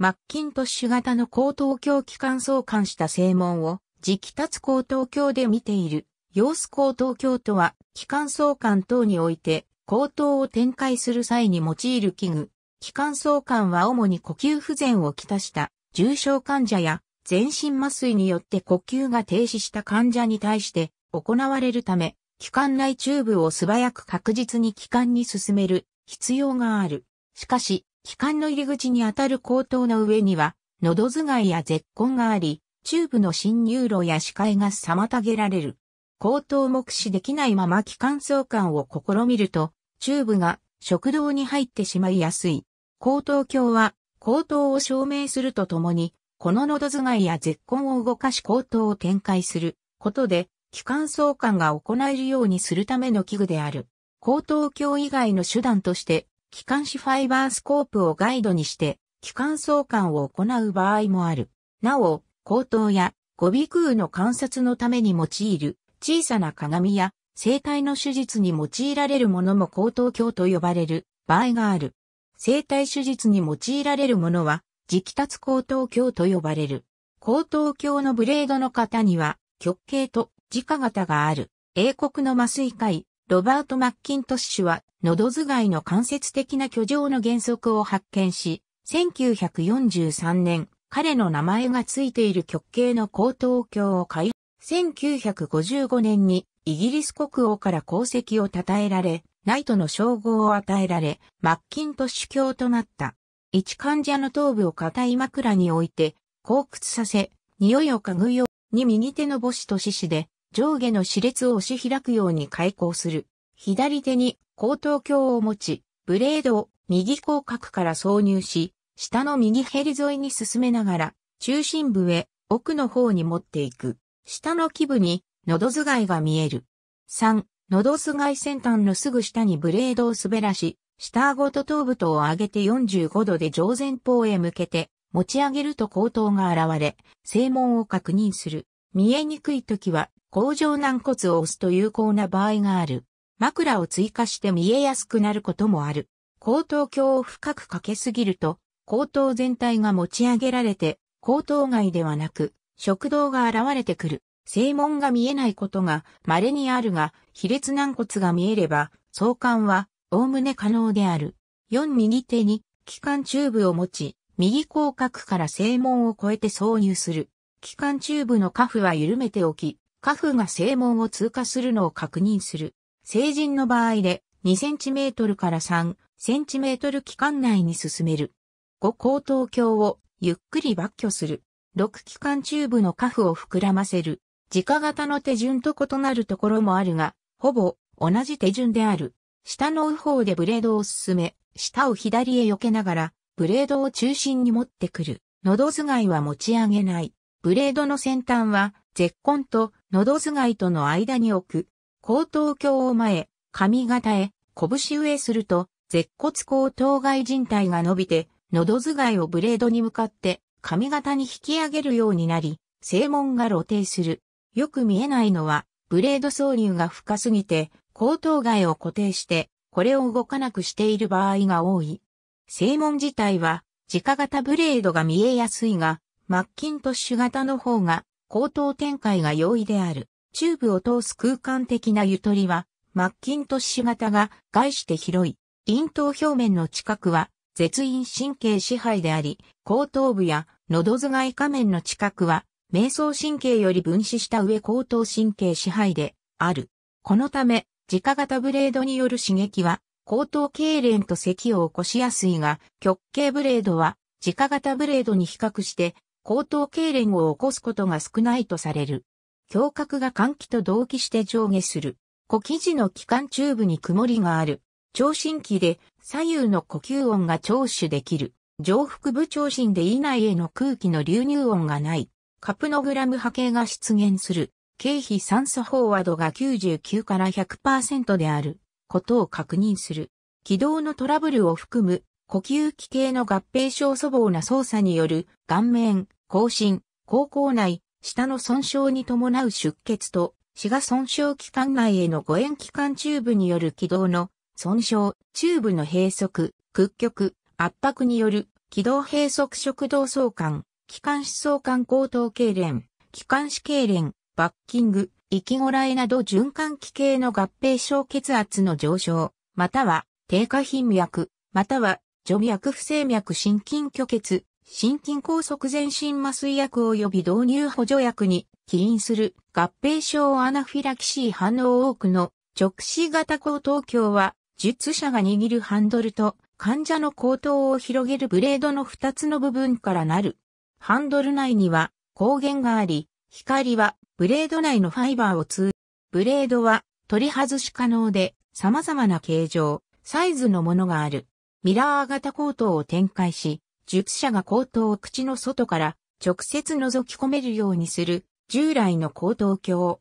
マッキントッシュ型の高等教機関相関した正門を、直立高等教で見ている。様子高等教とは、機関相関等において、高等を展開する際に用いる器具。機関相関は主に呼吸不全をきたした重症患者や全身麻酔によって呼吸が停止した患者に対して行われるため、機関内チューブを素早く確実に気管に進める必要がある。しかし、機関の入り口にあたる高頭の上には、喉頭蓋や舌根があり、チューブの侵入路や視界が妨げられる。高等目視できないまま気管相関を試みると、チューブが食道に入ってしまいやすい。高等鏡は、高等を証明するとともに、この喉頭蓋や舌根を動かし高等を展開することで、気管相関が行えるようにするための器具である。高等鏡以外の手段として、機関紙ファイバースコープをガイドにして、機関相関を行う場合もある。なお、口頭や語尾空の観察のために用いる小さな鏡や生体の手術に用いられるものも口頭鏡と呼ばれる場合がある。生体手術に用いられるものは直達口頭鏡と呼ばれる。口頭鏡のブレードの型には極形と直型がある。英国の麻酔科医、ロバート・マッキントッシュは、喉頭蓋の間接的な居上の原則を発見し、1943年、彼の名前がついている極刑の高等教を開、1955年にイギリス国王から功績を称えられ、ナイトの称号を与えられ、マッキントッシュ教となった。一患者の頭部を硬い枕に置いて、硬屈させ、匂いを嗅ぐように右手の母子と獅子で上下の熾列を押し開くように開口する。左手に高等鏡を持ち、ブレードを右広角から挿入し、下の右ヘリ沿いに進めながら、中心部へ奥の方に持っていく。下の基部に喉頭蓋が見える。3、喉頭蓋先端のすぐ下にブレードを滑らし、下顎と頭部とを上げて45度で上前方へ向けて、持ち上げると後頭が現れ、正門を確認する。見えにくい時は甲状軟骨を押すと有効な場合がある。枕を追加して見えやすくなることもある。後頭鏡を深くかけすぎると、後頭全体が持ち上げられて、後頭外ではなく、食道が現れてくる。正門が見えないことが稀にあるが、卑劣軟骨が見えれば、相関は、おおむね可能である。4右手に、気管チューブを持ち、右広角から正門を越えて挿入する。気管チューブの下腹は緩めておき、カフが正門を通過するのを確認する。成人の場合で 2cm から3、cm 期間内に進める。5高等橋をゆっくり抜去する。6機関チューブのカフを膨らませる。直型の手順と異なるところもあるが、ほぼ同じ手順である。下の右方でブレードを進め、下を左へ避けながら、ブレードを中心に持ってくる。喉頭いは持ち上げない。ブレードの先端は絶根と喉頭蓋との間に置く、後頭鏡を前、髪型へ、拳上すると、舌骨後頭蓋人体が伸びて、喉頭蓋をブレードに向かって、髪型に引き上げるようになり、正門が露呈する。よく見えないのは、ブレード挿入が深すぎて、後頭蓋を固定して、これを動かなくしている場合が多い。正門自体は、直型ブレードが見えやすいが、マッキントッシュ型の方が高等展開が容易である。チューブを通す空間的なゆとりは、マッキントッシュ型が概して広い。咽頭表面の近くは、絶飲神経支配であり、後頭部や喉頭蓋下面の近くは、瞑想神経より分子した上後頭神経支配である。このため、直型ブレードによる刺激は、後頭痙攣と咳を起こしやすいが、極形ブレードは、直型ブレードに比較して口頭痙攣を起こすことが少ないとされる。胸郭が換気と同期して上下する。呼記事の気管チューブに曇りがある。聴診器で左右の呼吸音が聴取できる。上腹部聴診で以内への空気の流入音がない。カプノグラム波形が出現する。経費酸素飽和度が99から100%であることを確認する。軌道のトラブルを含む呼吸器系の合併症粗暴な操作による顔面、更新、高校内、下の損傷に伴う出血と、死が損傷期間内への誤嚥期間チューブによる軌道の損傷、チューブの閉塞、屈曲、圧迫による軌道閉塞食道相関、気管支相関高等痙攣、気管支痙攣、バッキング、息ごらえなど循環器系の合併症血圧の上昇、または低下頻脈、または除脈不整脈心筋虚血、心筋梗塞全身麻酔薬及び導入補助薬に起因する合併症アナフィラキシー反応多くの直視型高等鏡は、術者が握るハンドルと患者の後頭を広げるブレードの2つの部分からなる。ハンドル内には光源があり、光はブレード内のファイバーを通、ブレードは取り外し可能で様々な形状、サイズのものがある。ミラー型高等を展開し、術者が口頭を口の外から直接覗き込めるようにする従来の口頭鏡。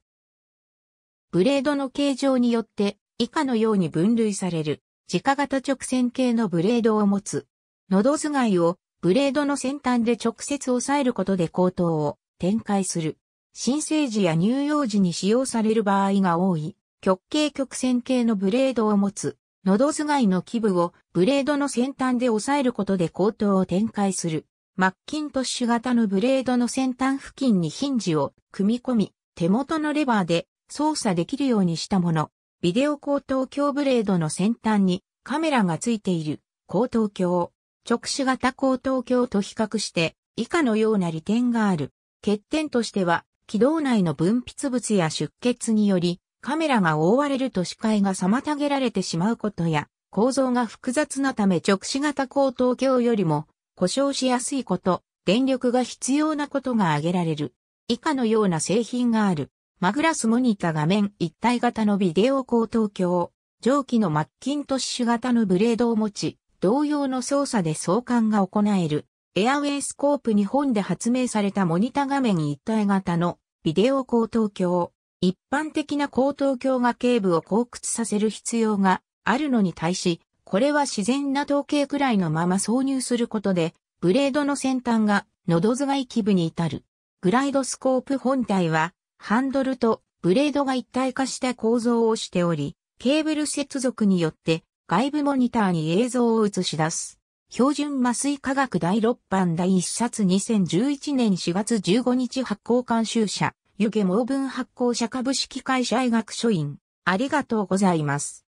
ブレードの形状によって以下のように分類される直型直線形のブレードを持つ。喉頭蓋をブレードの先端で直接押さえることで口頭を展開する。新生児や乳幼児に使用される場合が多い、極形曲線形のブレードを持つ。喉頭蓋の基部をブレードの先端で押さえることで口頭を展開する。マッキントッシュ型のブレードの先端付近にヒンジを組み込み、手元のレバーで操作できるようにしたもの。ビデオ高等鏡ブレードの先端にカメラがついている高等鏡。直視型高等鏡と比較して以下のような利点がある。欠点としては、軌道内の分泌物や出血によりカメラが覆われると視界が妨げられてしまうことや、構造が複雑なため直視型高等鏡よりも故障しやすいこと、電力が必要なことが挙げられる。以下のような製品がある。マグラスモニタ画面一体型のビデオ高等鏡、蒸気のマッキントッシュ型のブレードを持ち、同様の操作で相関が行える。エアウェイスコープ日本で発明されたモニタ画面一体型のビデオ高等鏡、一般的な高等教が頸部を後屈させる必要があるのに対し、これは自然な統計くらいのまま挿入することで、ブレードの先端が喉頭い基部に至る。グライドスコープ本体は、ハンドルとブレードが一体化した構造をしており、ケーブル接続によって外部モニターに映像を映し出す。標準麻酔科学第6版第1冊2011年4月15日発行監修者湯気毛分発行者株式会社医学書院。ありがとうございます。